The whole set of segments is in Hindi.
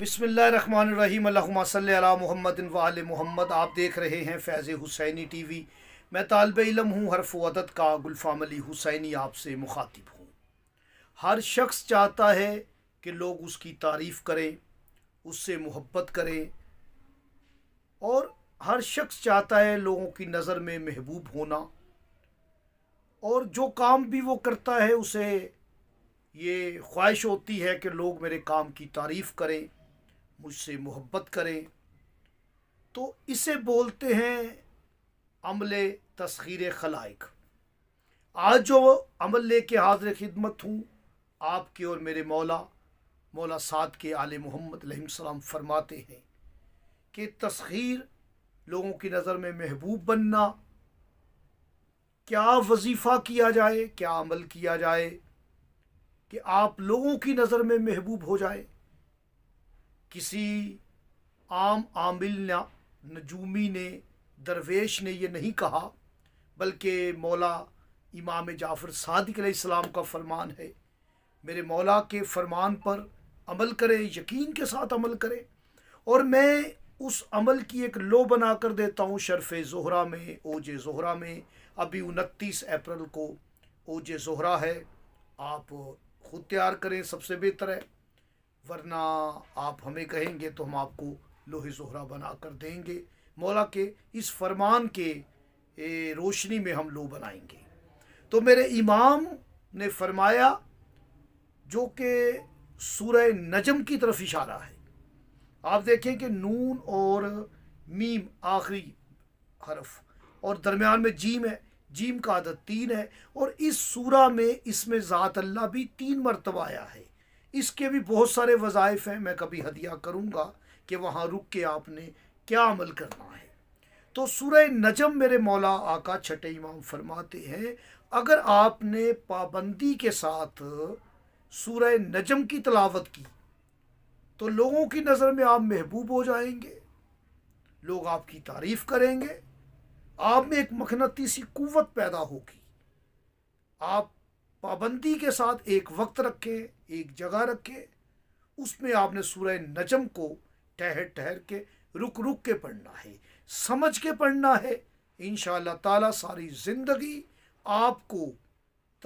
बसमिल्ल मोहम्मद वाल मोहम्मद आप देख रहे हैं फैज़ हुसैनी टी वी मैं तालब इलम हूँ हरफ वदत का गुलफ़ाम अली हुसैनी आपसे मुखातिब हूँ हर शख्स चाहता है कि लोग उसकी तारीफ़ करें उससे मोहब्बत करें और हर शख्स चाहता है लोगों की नज़र में महबूब होना और जो काम भी वो करता है उसे ये ख्वाहिश होती है कि लोग मेरे काम की तारीफ़ करें मुझसे मोहब्बत करें तो इसे बोलते हैं अमल तस्खीर खलाइक आज जो अमल ले के हाजिर खिदमत हूँ आपके और मेरे मौला मौला साद के आल मोहम्मद सलाम फरमाते हैं कि तस्खीर लोगों की नज़र में महबूब बनना क्या वजीफ़ा किया जाए क्या अमल किया जाए कि आप लोगों की नज़र में महबूब हो जाए किसी आम आमिल नजूमी ने दरवेश ने यह नहीं कहा बल्कि मौला इमाम जाफ़र सादिक सलाम का फरमान है मेरे मौला के फरमान पर अमल करें यकीन के साथ अमल करें और मैं उस अमल की एक लो बना कर देता हूँ शरफ़ ज़हरा में ओज ज़हरा में अभी उनतीस अप्रैल को ओज जहरा है आप खुद तैयार करें सबसे बेहतर है वरना आप हमें कहेंगे तो हम आपको लोहे जोहरा बना कर देंगे मौला के इस फरमान के रोशनी में हम लो बनाएंगे तो मेरे इमाम ने फरमाया जो कि सूर्य नजम की तरफ इशारा है आप देखें कि नून और मीम आखिरी हरफ और दरमियान में जीम है जीम का आदत तीन है और इस सूरा में इसमें ज़ात अल्लाह भी तीन मरतबा आया है इसके भी बहुत सारे वज़ाइफ़ हैं मैं कभी हदिया करूँगा कि वहाँ रुक के आपने क्या अमल करना है तो सूर्य नजम मेरे मौला आका छठे इमाम फरमाते हैं अगर आपने पाबंदी के साथ सूर्य नजम की तलावत की तो लोगों की नज़र में आप महबूब हो जाएंगे लोग आपकी तारीफ़ करेंगे आप में एक मखनती सी कुत पैदा होगी आप पाबंदी के साथ एक वक्त रखें एक जगह रखें उसमें आपने सूर्य नजम को ठहर ठहर के रुक रुक के पढ़ना है समझ के पढ़ना है इन ताला सारी ज़िंदगी आपको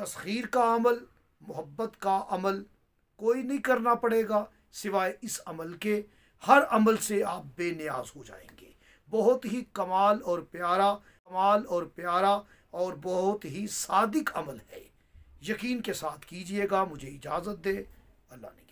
तस्खीर का अमल मोहब्बत का अमल कोई नहीं करना पड़ेगा सिवाय इस अमल के हर अमल से आप बेनियाज हो जाएंगे बहुत ही कमाल और प्यारा कमाल और प्यारा और बहुत ही सादिक अमल है यकीन के साथ कीजिएगा मुझे इजाज़त दे अल्लाह ने